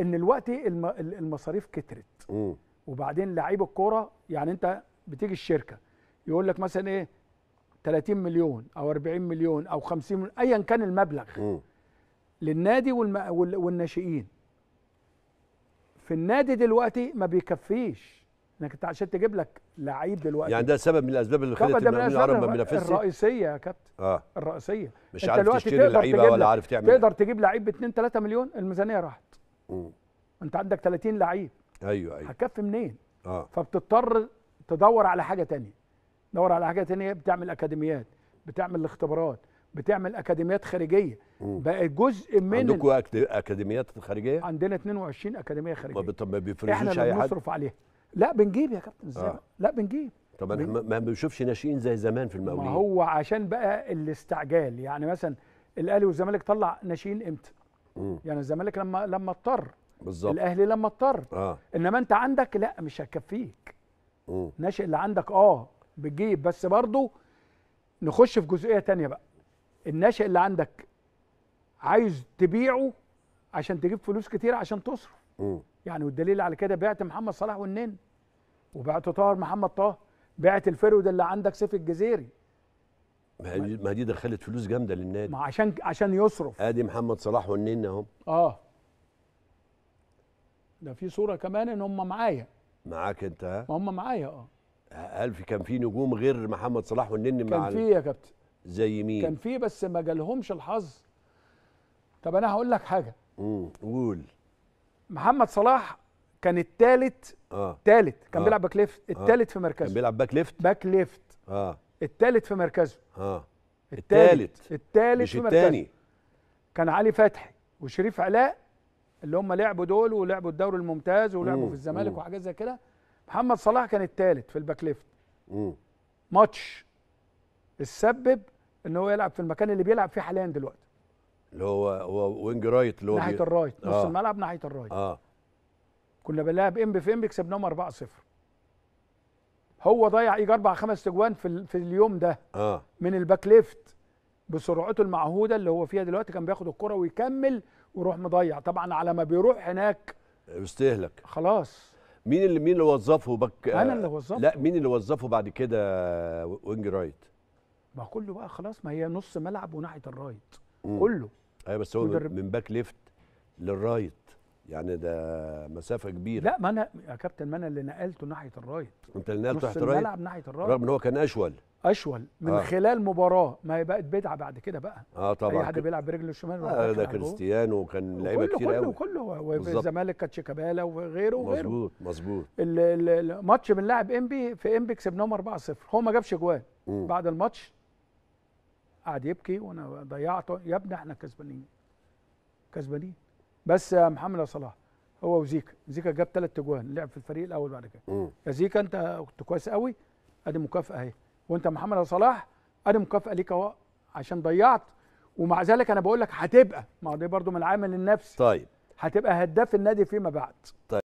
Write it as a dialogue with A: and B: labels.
A: ان الوقت المصاريف كترت م. وبعدين لعيب الكوره يعني انت بتيجي الشركه يقول لك مثلا ايه 30 مليون او 40 مليون او 50 مليون ايا كان المبلغ م. للنادي والم... وال... والناشئين في النادي دلوقتي ما بيكفيش انك انت عشان تجيب لك لعيب دلوقتي يعني
B: ده سبب من الاسباب اللي خلت المقاولين العرب ما بينافسش
A: الرئيسيه يا كابتن اه الرئيسيه مش عارف تشتري لعيبه ولا عارف تعمل تقدر إيه. تجيب لعيب ب 2 3 مليون الميزانيه راحت انت عندك 30 لعيب ايوه ايوه هتكفي منين اه فبتضطر تدور على حاجه تانية تدور على حاجه تانية بتعمل اكاديميات بتعمل الاختبارات بتعمل اكاديميات خارجيه مم. بقت جزء من عندكم
B: اكاديميات خارجيه
A: عندنا 22 اكاديميه
B: خارجيه طب ما بيفرجوش اي حد احنا بنصرف
A: عليها لا بنجيب يا كابتن ازاي آه. لا بنجيب
B: طب انا ما بنشوفش ناشئين زي زمان في المقاولين ما هو
A: عشان بقى الاستعجال يعني مثلا الاهلي والزمالك طلع ناشئين امتى مم. يعني الزمالك لما لما اضطر بالظبط الاهلي لما اضطر آه. انما انت عندك لا مش هكفيك ناشئ اللي عندك اه بتجيب بس برضه نخش في جزئيه تانية بقى الناشئ اللي عندك عايز تبيعه عشان تجيب فلوس كتير عشان تصرف يعني والدليل على كده بعت محمد صلاح والنين وبعت طاهر محمد طاهر بعت الفرود اللي عندك سيف الجزيري
B: ما دي دخلت فلوس جامده للنادي ما عشان عشان يصرف ادي محمد صلاح والنني اهم
A: اه ده في صوره كمان ان هم معايا
B: معاك انت ها
A: هم معايا اه
B: هل في كان في نجوم غير محمد صلاح والنني مع كان في يا كابتن زي مين كان
A: في بس ما جالهمش الحظ طب انا هقول لك حاجه
B: امم قول
A: محمد صلاح كان الثالث اه ثالث كان آه. بيلعب باك ليفت الثالث آه. في مركزه كان بيلعب باك ليفت باك ليفت اه الثالث في مركزه اه الثالث الثالث في مركزه التاني. كان علي فتحي وشريف علاء اللي هم لعبوا دول ولعبوا الدوري الممتاز ولعبوا مم. في الزمالك مم. وحاجات زي كده محمد صلاح كان الثالث في الباك ليفت ماتش السبب ان هو يلعب في المكان اللي بيلعب فيه حاليا دلوقتي
B: اللي هو هو وينج رايت اللي هو ناحيه الرايت نص آه. الملعب ناحيه الرايت اه
A: كنا بنلعب ام في ام كسبناهم 4-0 هو ضيع ايجار اربع خمس تجوان في في اليوم ده اه من الباك ليفت بسرعته المعهوده اللي هو فيها دلوقتي كان بياخد الكره ويكمل ويروح مضيع طبعا على ما بيروح هناك
B: بيستهلك
A: خلاص
B: مين اللي مين اللي وظفه بك انا اللي وظفه لا مين اللي وظفه بعد كده وينج رايت
A: ما كله بقى خلاص ما هي نص ملعب وناحيه الرايت
B: كله ايوه بس هو مدرب. من باك ليفت للرايت يعني ده مسافه كبيره لا
A: ما انا يا كابتن ما انا اللي نقلته ناحيه الرايت
B: انت اللي نقلته ناحيه الرايت الملعب ناحيه الرايت رغم ان هو كان اشول اشول من آه.
A: خلال مباراه ما هي بقت بدعه بعد كده بقى
B: اه طبعا اي حد بيلعب
A: برجله الشمال آه ده كريستيانو
B: وكان لعيبه كتير قوي كله
A: كله وفي الزمالك كانت شيكابالا وغيره وغيره مظبوط مظبوط الماتش بنلعب انبي في انبي كسبناهم 4-0 هو ما جابش جوان بعد الماتش قعد يبكي وانا ضيعته يا ابني احنا كسبانين كسبانين بس يا محمد صلاح هو وزيكا زيكا جاب ثلاث اجوان لعب في الفريق الاول بعد كده يا زيكا انت كنت كويس قوي ادي مكافاه اهي وانت محمد صلاح ادي مكافاه ليك اهو عشان ضيعت ومع ذلك انا بقول لك هتبقى ما دي برضو من العامل النفسي طيب هتبقى هداف النادي فيما بعد
B: طيب